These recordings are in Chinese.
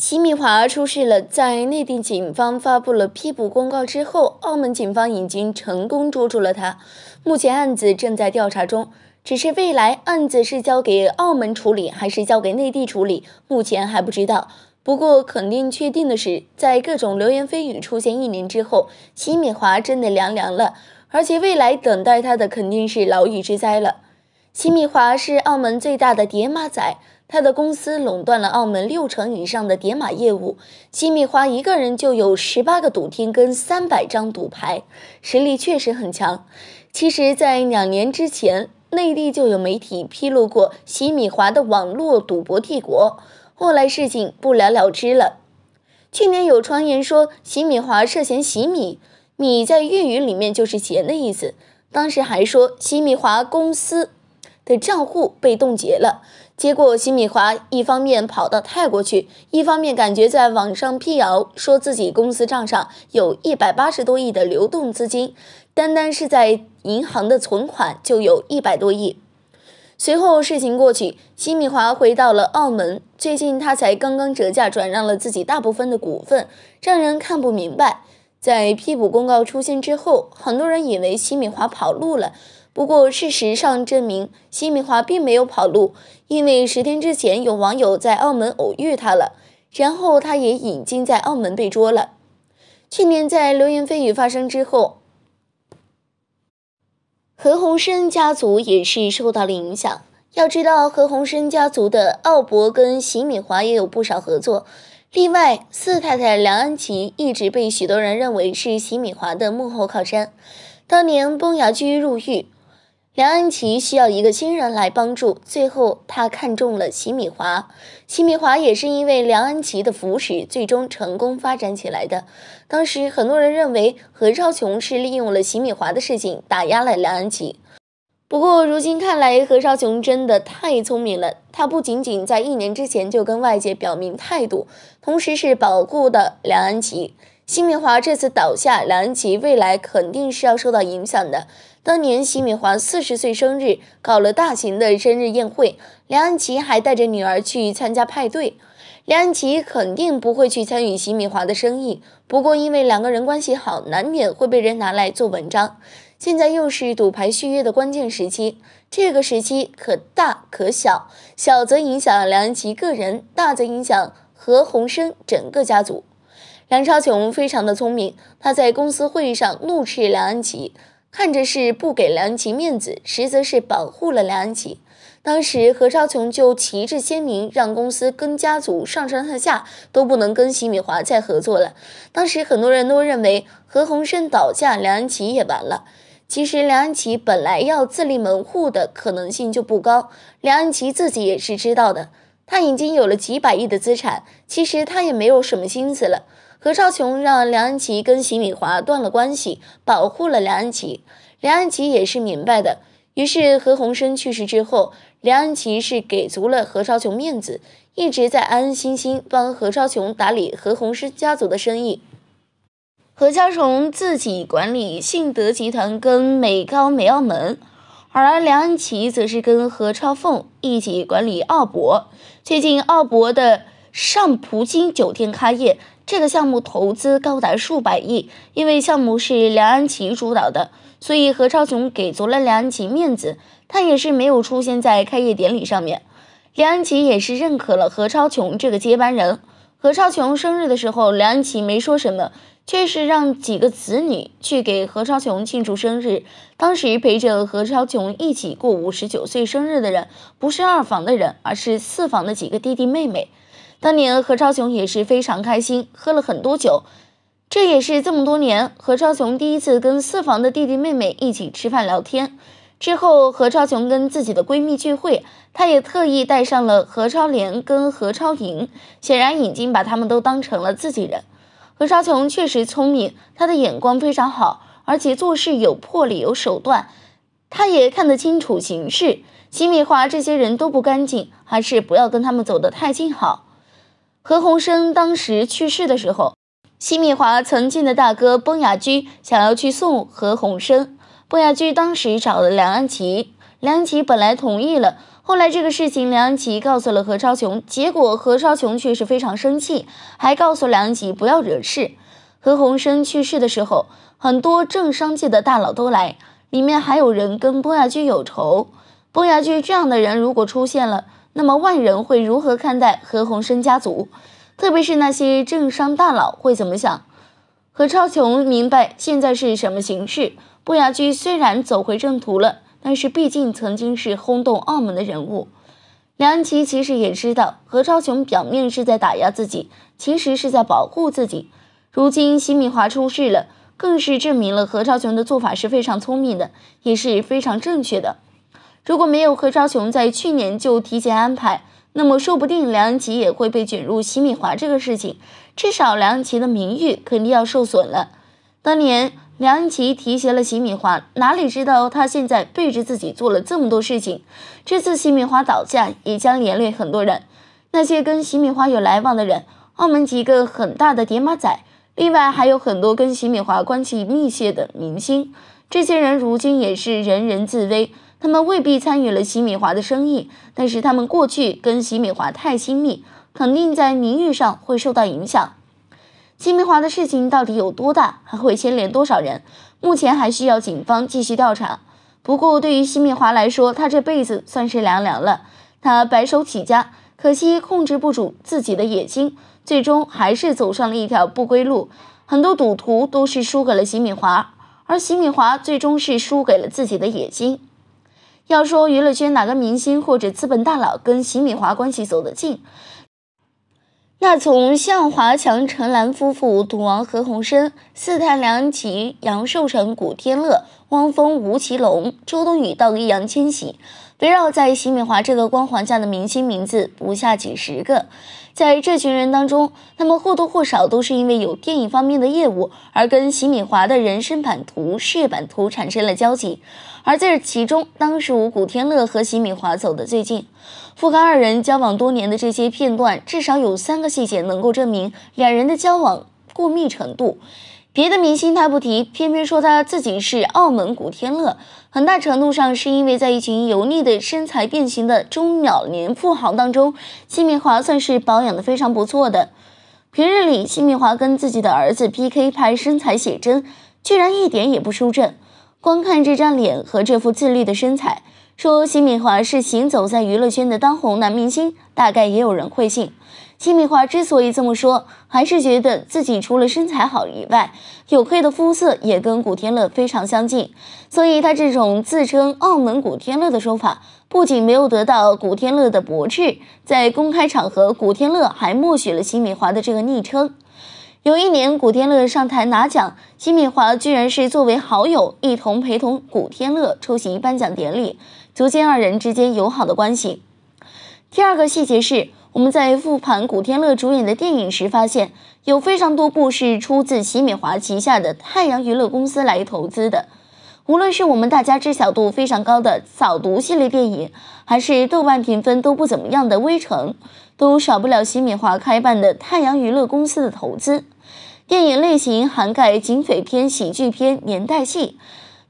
齐敏华出事了，在内地警方发布了批捕公告之后，澳门警方已经成功捉住了他。目前案子正在调查中，只是未来案子是交给澳门处理还是交给内地处理，目前还不知道。不过肯定确定的是，在各种流言蜚语出现一年之后，齐敏华真的凉凉了，而且未来等待他的肯定是牢狱之灾了。齐敏华是澳门最大的叠马仔。他的公司垄断了澳门六成以上的叠码业务，洗米华一个人就有十八个赌厅跟三百张赌牌，实力确实很强。其实，在两年之前，内地就有媒体披露过洗米华的网络赌博帝国，后来事情不了了之了。去年有传言说洗米华涉嫌洗米，米在粤语里面就是钱的意思。当时还说洗米华公司。的账户被冻结了，结果席敏华一方面跑到泰国去，一方面感觉在网上辟谣，说自己公司账上有一百八十多亿的流动资金，单单是在银行的存款就有一百多亿。随后事情过去，席敏华回到了澳门，最近他才刚刚折价转让了自己大部分的股份，让人看不明白。在批捕公告出现之后，很多人以为席敏华跑路了。不过，事实上证明，席敏华并没有跑路，因为十天之前，有网友在澳门偶遇他了，然后他也已经在澳门被捉了。去年在流言蜚语发生之后，何鸿燊家族也是受到了影响。要知道，何鸿燊家族的奥博跟席敏华也有不少合作。另外，四太太梁安琪一直被许多人认为是席敏华的幕后靠山，当年崩牙驹入狱。梁安琪需要一个新人来帮助，最后他看中了席米华。席米华也是因为梁安琪的扶持，最终成功发展起来的。当时很多人认为何超琼是利用了席米华的事情打压了梁安琪，不过如今看来，何超琼真的太聪明了。她不仅仅在一年之前就跟外界表明态度，同时是保护的梁安琪。席敏华这次倒下，梁安琪未来肯定是要受到影响的。当年席敏华四十岁生日搞了大型的生日宴会，梁安琪还带着女儿去参加派对。梁安琪肯定不会去参与席敏华的生意，不过因为两个人关系好，难免会被人拿来做文章。现在又是赌牌续约的关键时期，这个时期可大可小，小则影响梁安琪个人，大则影响何鸿燊整个家族。梁超琼非常的聪明，他在公司会议上怒斥梁安琪，看着是不给梁安琪面子，实则是保护了梁安琪。当时何超琼就旗帜鲜明，让公司跟家族上上下下都不能跟席米华再合作了。当时很多人都认为何鸿燊倒下，梁安琪也完了。其实梁安琪本来要自立门户的可能性就不高，梁安琪自己也是知道的，他已经有了几百亿的资产，其实他也没有什么心思了。何超琼让梁安琪跟邢敏华断了关系，保护了梁安琪。梁安琪也是明白的。于是何鸿燊去世之后，梁安琪是给足了何超琼面子，一直在安安心心帮何超琼打理何鸿燊家族的生意。何超琼自己管理信德集团跟美高美澳门，而梁安琪则是跟何超凤一起管理澳博。最近，澳博的上葡京酒店开业。这个项目投资高达数百亿，因为项目是梁安琪主导的，所以何超琼给足了梁安琪面子，他也是没有出现在开业典礼上面。梁安琪也是认可了何超琼这个接班人。何超琼生日的时候，梁安琪没说什么，却是让几个子女去给何超琼庆祝生日。当时陪着何超琼一起过五十九岁生日的人，不是二房的人，而是四房的几个弟弟妹妹。当年何超琼也是非常开心，喝了很多酒，这也是这么多年何超琼第一次跟四房的弟弟妹妹一起吃饭聊天。之后何超琼跟自己的闺蜜聚会，她也特意带上了何超莲跟何超盈，显然已经把他们都当成了自己人。何超琼确实聪明，他的眼光非常好，而且做事有魄力有手段，他也看得清楚形势。齐美华这些人都不干净，还是不要跟他们走得太近好。何鸿燊当时去世的时候，西米华曾经的大哥崩雅驹想要去送何鸿燊。崩雅驹当时找了梁安琪，梁安琪本来同意了，后来这个事情梁安琪告诉了何超琼，结果何超琼却是非常生气，还告诉梁安琪不要惹事。何鸿燊去世的时候，很多政商界的大佬都来，里面还有人跟崩牙驹有仇，崩牙驹这样的人如果出现了。那么，外人会如何看待何鸿燊家族？特别是那些政商大佬会怎么想？何超琼明白现在是什么形势。不雅居虽然走回正途了，但是毕竟曾经是轰动澳门的人物。梁安琪其实也知道，何超琼表面是在打压自己，其实是在保护自己。如今奚敏华出事了，更是证明了何超琼的做法是非常聪明的，也是非常正确的。如果没有何超琼在去年就提前安排，那么说不定梁安琪也会被卷入洗米华这个事情，至少梁安琪的名誉肯定要受损了。当年梁安琪提携了洗米华，哪里知道他现在背着自己做了这么多事情？这次洗米华倒下，也将连累很多人。那些跟洗米华有来往的人，澳门几个很大的叠马仔，另外还有很多跟洗米华关系密切的明星，这些人如今也是人人自危。他们未必参与了洗米华的生意，但是他们过去跟洗米华太亲密，肯定在名誉上会受到影响。洗米华的事情到底有多大，还会牵连多少人？目前还需要警方继续调查。不过，对于洗米华来说，他这辈子算是凉凉了。他白手起家，可惜控制不住自己的野心，最终还是走上了一条不归路。很多赌徒都是输给了洗米华，而洗米华最终是输给了自己的野心。要说娱乐圈哪个明星或者资本大佬跟洗米华关系走得近，那从向华强、陈岚夫妇、赌王何鸿燊、四太梁安琪、杨受成、古天乐。汪峰、吴奇隆、周冬雨到易烊千玺，围绕在徐敏华这个光环下的明星名字不下几十个。在这群人当中，他们或多或少都是因为有电影方面的业务，而跟徐敏华的人生版图、事业版图产生了交集。而在这其中，当时吴古天乐和徐敏华走的最近。富看二人交往多年的这些片段，至少有三个细节能够证明两人的交往过密程度。别的明星他不提，偏偏说他自己是澳门古天乐，很大程度上是因为在一群油腻的身材变形的中老年富豪当中，奚明华算是保养的非常不错的。平日里，奚明华跟自己的儿子 PK 拍身材写真，居然一点也不输阵。光看这张脸和这副自律的身材，说奚明华是行走在娱乐圈的当红男明星，大概也有人会信。戚美华之所以这么说，还是觉得自己除了身材好以外，黝黑的肤色也跟古天乐非常相近，所以他这种自称“澳门古天乐”的说法，不仅没有得到古天乐的驳斥，在公开场合，古天乐还默许了戚美华的这个昵称。有一年，古天乐上台拿奖，戚美华居然是作为好友一同陪同古天乐出席颁奖典礼，足见二人之间友好的关系。第二个细节是。我们在复盘古天乐主演的电影时，发现有非常多部是出自洗美华旗下的太阳娱乐公司来投资的。无论是我们大家知晓度非常高的《扫毒》系列电影，还是豆瓣评分都不怎么样的《微城》，都少不了洗美华开办的太阳娱乐公司的投资。电影类型涵盖警匪片、喜剧片、年代戏，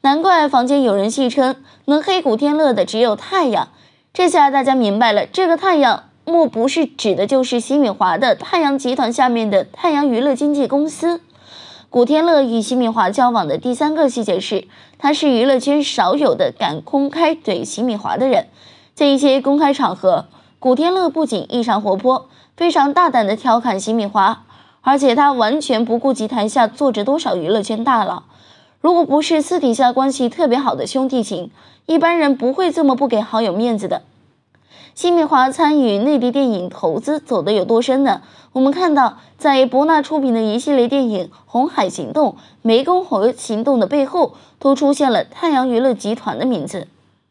难怪坊间有人戏称能黑古天乐的只有太阳。这下大家明白了，这个太阳。莫不是指的就是席敏华的太阳集团下面的太阳娱乐经纪公司？古天乐与席敏华交往的第三个细节是，他是娱乐圈少有的敢公开怼席敏华的人。在一些公开场合，古天乐不仅异常活泼，非常大胆地调侃席敏华，而且他完全不顾及台下坐着多少娱乐圈大佬。如果不是私底下关系特别好的兄弟情，一般人不会这么不给好友面子的。新美华参与内地电影投资走得有多深呢？我们看到，在博纳出品的一系列电影《红海行动》《湄公河行动》的背后，都出现了太阳娱乐集团的名字。